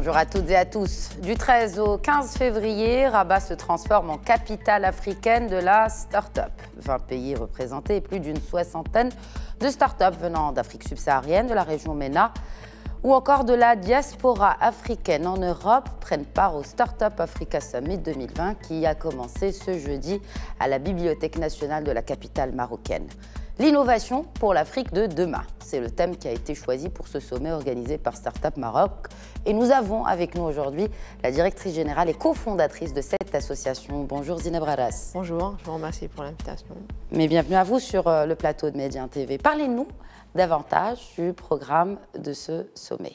Bonjour à toutes et à tous. Du 13 au 15 février, Rabat se transforme en capitale africaine de la start-up. 20 pays représentés et plus d'une soixantaine de start-up venant d'Afrique subsaharienne, de la région MENA ou encore de la diaspora africaine en Europe prennent part au Startup Africa Summit 2020 qui a commencé ce jeudi à la Bibliothèque nationale de la capitale marocaine. L'innovation pour l'Afrique de demain, c'est le thème qui a été choisi pour ce sommet organisé par Startup Maroc. Et nous avons avec nous aujourd'hui la directrice générale et cofondatrice de cette association. Bonjour Zineb Bonjour, je vous remercie pour l'invitation. Mais bienvenue à vous sur euh, le plateau de Médien TV. Parlez-nous davantage du programme de ce sommet.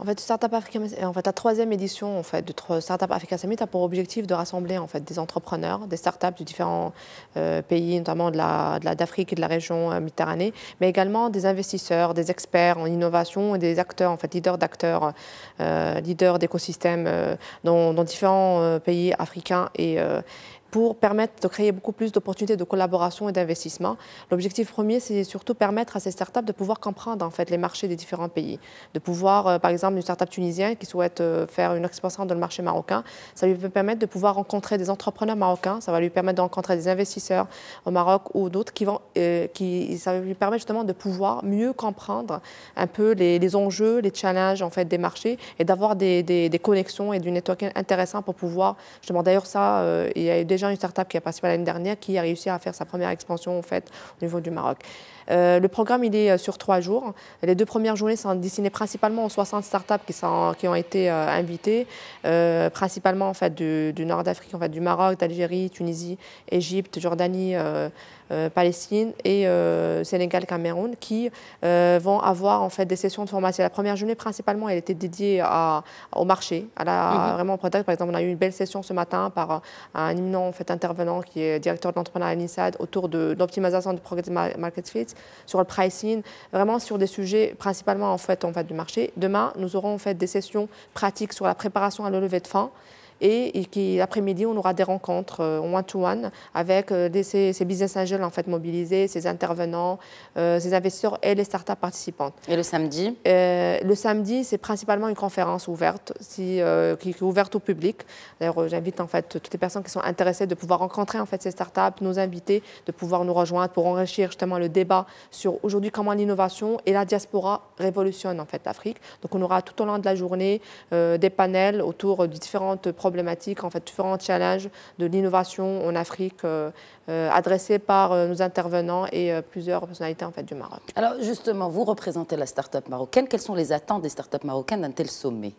En fait, Startup Africa, en fait, la troisième édition en fait, de Startup Africa Summit a pour objectif de rassembler en fait, des entrepreneurs, des startups de différents euh, pays, notamment d'Afrique de la, et de la région euh, méditerranée, mais également des investisseurs, des experts en innovation et des acteurs, en fait, leaders d'acteurs, euh, leaders d'écosystèmes dans, dans, différents pays africains et, pour permettre de créer beaucoup plus d'opportunités de collaboration et d'investissement. L'objectif premier, c'est surtout permettre à ces startups de pouvoir comprendre en fait les marchés des différents pays, de pouvoir, euh, par exemple, une startup tunisienne qui souhaite euh, faire une expansion dans le marché marocain, ça lui peut permettre de pouvoir rencontrer des entrepreneurs marocains, ça va lui permettre de rencontrer des investisseurs au Maroc ou d'autres qui vont, euh, qui, ça lui permet justement de pouvoir mieux comprendre un peu les, enjeux, les challenges en fait des marchés et d'avoir des, des, connexions et du networking intéressant pour pouvoir justement. D'ailleurs, ça, il y a déjà une startup qui a participé l'année dernière qui a réussi à faire sa première expansion en fait au niveau du Maroc. Euh, le programme, il est euh, sur trois jours. Les deux premières journées sont destinées principalement aux 60 startups qui, sont, qui ont été euh, invitées, principalement en fait, du, nord d'Afrique, en fait, du Maroc, d'Algérie, Tunisie, Égypte, Jordanie, Palestine et Sénégal, Cameroun, qui vont avoir en fait, des sessions de formation. La première journée, principalement, elle était dédiée au marché, mhm. à vraiment au product. Par exemple, on a eu une belle session ce matin par un imminent intervenant qui est directeur de l'entrepreneuriat à l'INSAD autour de l'optimisation du Product Market Fit sur le pricing, vraiment sur des sujets principalement en fait, en fait du marché. Demain, nous aurons en fait des sessions pratiques sur la préparation à le levée de fonds et, qui l'après-midi on aura des rencontres euh, one-to-one avec euh, ces, business angels en fait mobilisés, ces intervenants, euh, ces investisseurs et les startups participantes. Et le samedi Le samedi c'est principalement une conférence ouverte si, qui, est ouverte au public. D'ailleurs j'invite en fait toutes les personnes qui sont intéressées de pouvoir rencontrer en fait ces startups, nos invités, de pouvoir nous rejoindre pour enrichir justement le débat sur aujourd'hui comment l'innovation et la diaspora révolutionnent en fait l'Afrique. Donc on aura tout au long de la journée des panels autour de différentes problématiques, en fait, différents challenges de l'innovation en Afrique euh, euh, adressés par euh, nos intervenants et plusieurs personnalités en fait, du Maroc. Alors justement, vous représentez la start-up marocaine. Quelles sont les attentes des start-up marocaines d'un tel sommet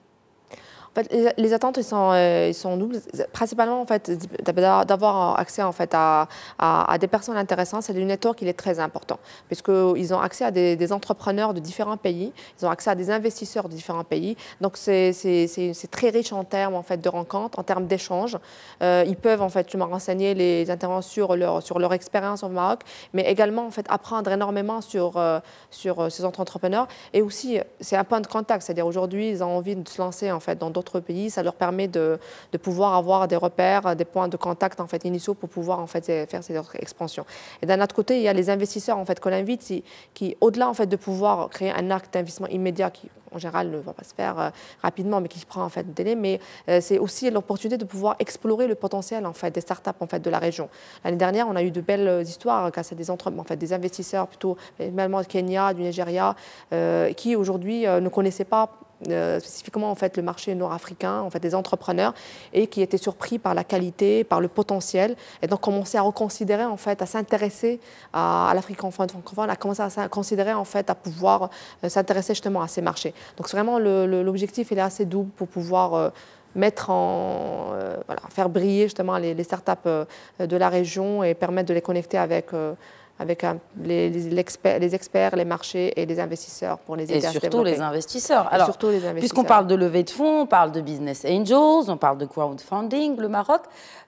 les, attentes, sont, euh, sont doubles. Principalement, en fait, d'avoir accès en fait, à, des personnes intéressantes, c'est le network qui est très important. Puisqu'ils ont accès à des, entrepreneurs de différents pays, ils ont accès à des investisseurs de différents pays. Donc, c'est très riche en termes en fait, de rencontres, en termes d'échanges. Euh, ils peuvent, en fait, je m'en renseigner les intervenants sur leur, sur leur expérience au Maroc, mais également, en fait, apprendre énormément sur, euh, sur ces entrepreneurs. Et aussi, c'est un point de contact. C'est-à-dire, aujourd'hui, ils ont envie de se lancer, en fait, dans d'autres pays. Ça leur permet de, pouvoir avoir des repères, des points de contact en fait, initiaux pour pouvoir en fait, faire ces expansions. Et d'un autre côté, il y a les investisseurs en fait, qu'on invite qui, au-delà en fait, de pouvoir créer un acte d'investissement immédiat qui, en général, ne va pas se faire euh, rapidement, mais qui prend en fait délai, mais euh, c'est aussi l'opportunité de pouvoir explorer le potentiel en fait, des startups en fait, de la région. L'année dernière, on a eu de belles histoires grâce à des, entre... en fait, des investisseurs plutôt, du Kenya, du Nigeria, euh, qui aujourd'hui ne connaissaient pas euh, spécifiquement en fait le marché nord-africain, en fait des entrepreneurs, et qui étaient surpris par la qualité, par le potentiel, et donc commençaient à reconsidérer en fait, à s'intéresser à, à l'Afrique francophone, à commencer à considérer en fait à pouvoir euh, s'intéresser justement à ces marchés. Donc vraiment l'objectif il est assez double pour pouvoir euh, mettre en, faire briller justement les, les startups de la région et permettre de les connecter avec avec les, experts, les marchés et les investisseurs pour les aider et à Les investisseurs. Alors, et surtout les investisseurs. Puisqu'on parle de levée de fonds, on parle de business angels, on parle de crowdfunding, le Maroc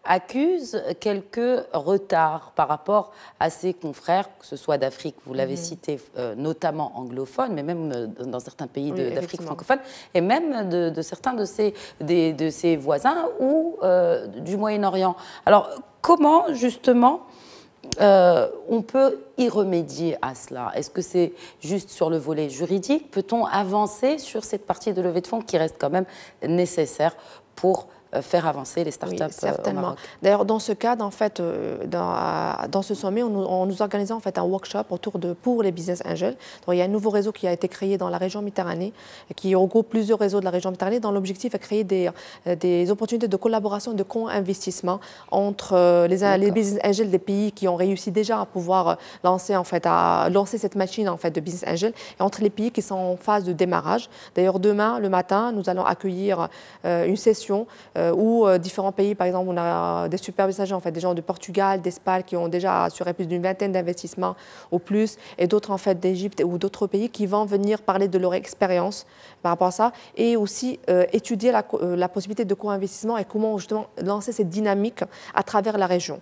accuse quelques retards par rapport à ses confrères, que ce soit d'Afrique, vous l'avez mhm. cité, euh, notamment anglophone, mais même euh, dans certains pays d'Afrique francophone, et même de, certains de ses, de voisins ou euh, du Moyen-Orient. Alors, comment justement euh, on peut y remédier à cela Est-ce que c'est juste sur le volet juridique Peut-on avancer sur cette partie de levée de fonds qui reste quand même nécessaire pour euh, faire avancer les startups euh, certainement. D'ailleurs, dans ce cadre, en fait, euh, dans, dans ce sommet, on, nous organisait en fait un workshop autour de pour les business angels. Donc, il y a un nouveau réseau qui a été créé dans la région méditerranée, qui regroupe plusieurs réseaux de la région méditerranée, dans l'objectif de créer des, des opportunités de collaboration, et de co-investissement entre les, business angels des pays qui ont réussi déjà à pouvoir lancer en fait à lancer cette machine en fait de business angels et entre les pays qui sont en phase de démarrage. D'ailleurs, demain le matin, nous allons accueillir une session euh, ou euh, différents pays, par exemple, on a des superbes en des gens de Portugal, d'Espagne qui ont déjà assuré plus d'une vingtaine d'investissements ou plus, et d'autres en fait d'Égypte ou d'autres pays qui vont venir parler de leur expérience par rapport à ça, et aussi euh, étudier la, la possibilité de co-investissement et comment justement lancer cette dynamique à travers la région.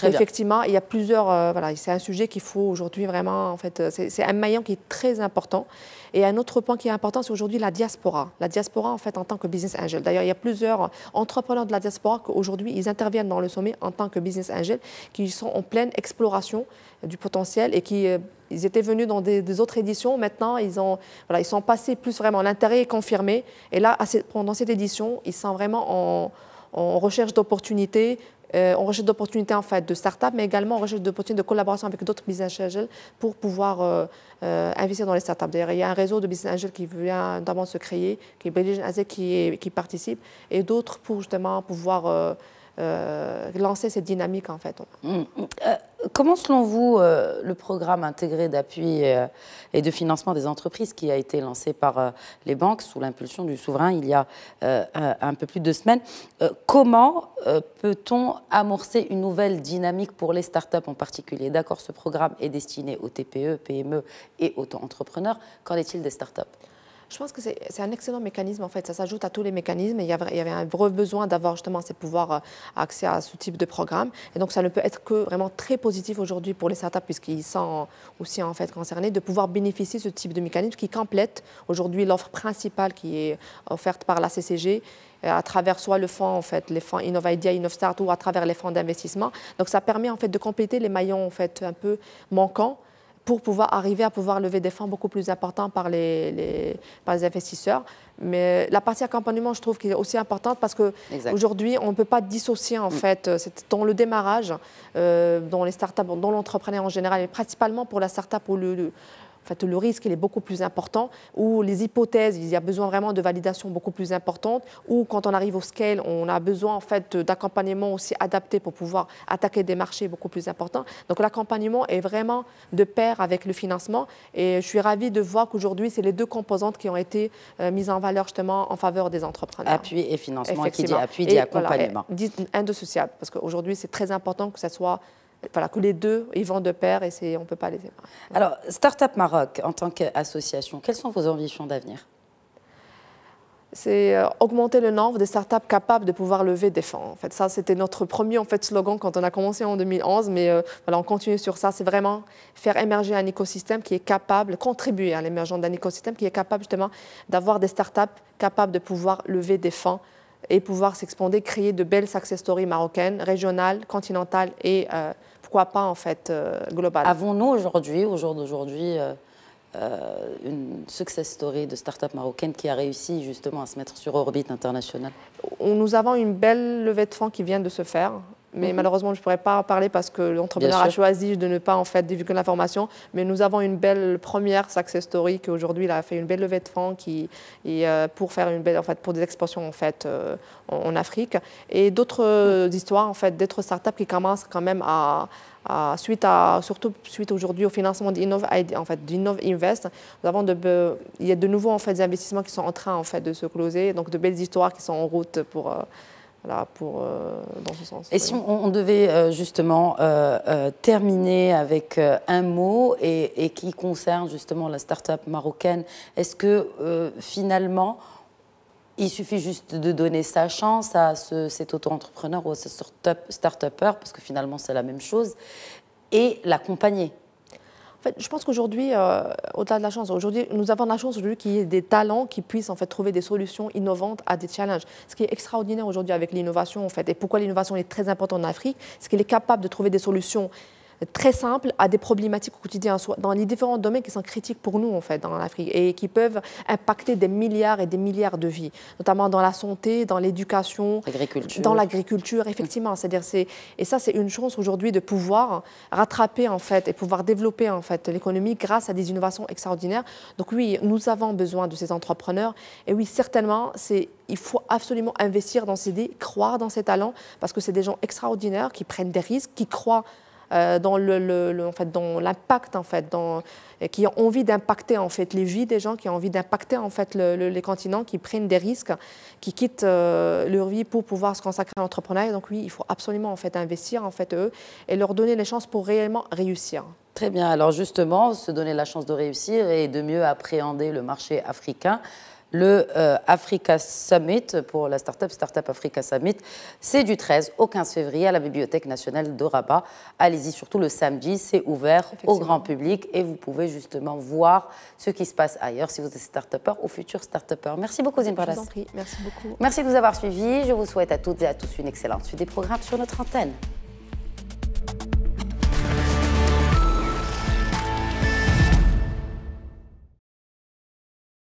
Parce qu'effectivement, il y a plusieurs. Euh, voilà, c'est un sujet qu'il faut aujourd'hui vraiment. En fait, euh, c'est un maillon qui est très important. Et un autre point qui est important, c'est aujourd'hui la diaspora. La diaspora, en fait, en tant que business angel. D'ailleurs, il y a plusieurs entrepreneurs de la diaspora aujourd'hui, ils interviennent dans le sommet en tant que business angel, qui sont en pleine exploration euh, du potentiel et qui. ils étaient venus dans des, autres éditions. Maintenant, ils, ont, voilà, ils sont passés plus vraiment. L'intérêt est confirmé. Et là, pendant cette édition, ils sont vraiment en recherche d'opportunités euh, on recherche d'opportunités en fait de start-up, mais également on recherche d'opportunités de collaboration avec d'autres business angels pour pouvoir euh, euh, investir dans les start-up. D'ailleurs, il y a un réseau de business angels qui vient notamment se créer, qui est Belgian qui, qui participe, et d'autres pour justement pouvoir euh, lancer cette dynamique en fait. Mm, mm. Euh, comment selon vous euh, le programme intégré d'appui et de financement des entreprises qui a été lancé par les banques sous l'impulsion du souverain il y a un peu plus de deux semaines, comment peut-on amorcer une nouvelle dynamique pour les start startups en particulier D'accord, ce programme est destiné aux TPE, PME et auto-entrepreneurs. Qu'en est-il des startups je pense que c'est un excellent mécanisme, en fait. Ça s'ajoute à tous les mécanismes. il, y avait, un vrai besoin d'avoir justement ces pouvoirs, euh, accès à ce type de programme. Et donc, ça ne peut être que vraiment très positif aujourd'hui pour les startups, puisqu'ils sont aussi, en fait, concernés, de pouvoir bénéficier de ce type de mécanisme qui complète aujourd'hui l'offre principale qui est offerte par la CCG euh, à travers soit le fonds, en fait, les fonds InnovIDEA, InnovStart ou à travers les fonds d'investissement. Donc ça permet en fait de compléter les maillons en fait un peu manquants pour pouvoir arriver à pouvoir lever des fonds beaucoup plus importants par les, investisseurs. Mais la partie accompagnement, je trouve qu'elle est aussi importante parce qu'aujourd'hui, on ne peut pas dissocier, en mm. fait, euh, dans le démarrage, euh, dans les startups, dans l'entrepreneuriat en général, et principalement pour la startup ou le en fait, le risque il est beaucoup plus important, ou les hypothèses, il y a besoin vraiment de validation beaucoup plus importante, ou quand on arrive au scale, on a besoin en fait d'accompagnement aussi adapté pour pouvoir attaquer des marchés beaucoup plus importants. Donc l'accompagnement est vraiment de pair avec le financement et je suis ravie de voir qu'aujourd'hui, c'est les deux composantes qui ont été euh, mises en valeur justement en faveur des entrepreneurs. Appui et financement, qui dit appui dit accompagnement. Voilà, indissociable, parce qu'aujourd'hui, c'est très important que ça soit voilà, que les deux, ils vont de pair et on ne peut pas les séparer. Alors, Startup Maroc, en tant qu'association, quelles sont vos ambitions d'avenir c'est euh, augmenter le nombre de startups capables de pouvoir lever des fonds. En fait, ça, c'était notre premier en fait, slogan quand on a commencé en 2011, mais euh, voilà, on continue sur ça. C'est vraiment faire émerger un écosystème qui est capable, contribuer à l'émergence d'un écosystème qui est capable justement d'avoir des startups capables de pouvoir lever des fonds et pouvoir s'expander, créer de belles success stories marocaines, régionales, continentales et euh, pourquoi pas en fait euh, global. Avons-nous aujourd'hui, au jour d'aujourd'hui, euh, euh, une success story de start-up marocaine qui a réussi justement à se mettre sur orbite internationale Nous avons une belle levée de fonds qui vient de se faire mais mhm. malheureusement, je ne pourrais pas parler parce que l'entrepreneur a choisi de ne pas en fait divulguer l'information. Mais nous avons une belle première success story qu'aujourd'hui, il a fait une belle levée de fonds qui, euh, pour faire une belle, en fait, pour des expansions en fait euh, en, Afrique et d'autres mhm. histoires en fait d'autres startups qui commencent quand même à, suite à surtout suite aujourd'hui au financement d'Innov en Invest. Nous avons de, il y a de nouveaux en fait des investissements qui sont en train en fait de se closer, donc de belles histoires qui sont en route pour euh, euh, ce sens. Et si on, devait euh, justement euh, terminer avec un mot et, qui concerne justement la start-up marocaine, est-ce que finalement il suffit juste de donner sa chance à cet auto-entrepreneur ou à ce start-upper, parce que finalement c'est la même chose, et l'accompagner je pense qu'aujourd'hui, euh, au-delà de la chance, aujourd'hui, nous avons la chance aujourd'hui qu'il y ait des talents qui puissent en fait trouver des solutions innovantes à des challenges. Ce qui est extraordinaire aujourd'hui avec l'innovation, en fait, et pourquoi l'innovation est très importante en Afrique, c'est qu'elle est capable de trouver des solutions très simples à des problématiques au quotidien, dans les différents domaines qui sont critiques pour nous, en fait, dans l'Afrique, et qui peuvent impacter des milliards et des milliards de vies, notamment dans la santé, dans l'éducation, dans l'agriculture, effectivement. C'est-à-dire, c'est, et ça, c'est une chance aujourd'hui de pouvoir rattraper, en fait, et pouvoir développer, en fait, l'économie grâce à des innovations extraordinaires. Donc, oui, nous avons besoin de ces entrepreneurs, et oui, certainement, c'est il faut absolument investir dans ces idées, croire dans ces talents, parce que c'est des gens extraordinaires qui prennent des risques, qui croient euh, dans en fait, dans l'impact euh, qui ont envie d'impacter en fait les vies des gens, qui ont envie d'impacter en fait les continents, qui prennent des risques, qui quittent euh, leur vie pour pouvoir se consacrer à l'entrepreneuriat. Donc oui, il faut absolument en fait investir en fait eux et leur donner les chances pour réellement réussir. Très bien. Alors justement, se donner la chance de réussir et de mieux appréhender le marché africain le euh, Africa Summit pour la startup Startup Africa Summit. C'est du 13 au 15 février à la Bibliothèque nationale de Allez-y, surtout le samedi, c'est ouvert au grand public et vous pouvez justement voir ce qui se passe ailleurs si vous êtes start ou futur start Merci beaucoup, Zimbalas. Je vous merci beaucoup. Merci de nous avoir suivis. Je vous souhaite à toutes et à tous une excellente suite des programmes sur notre antenne.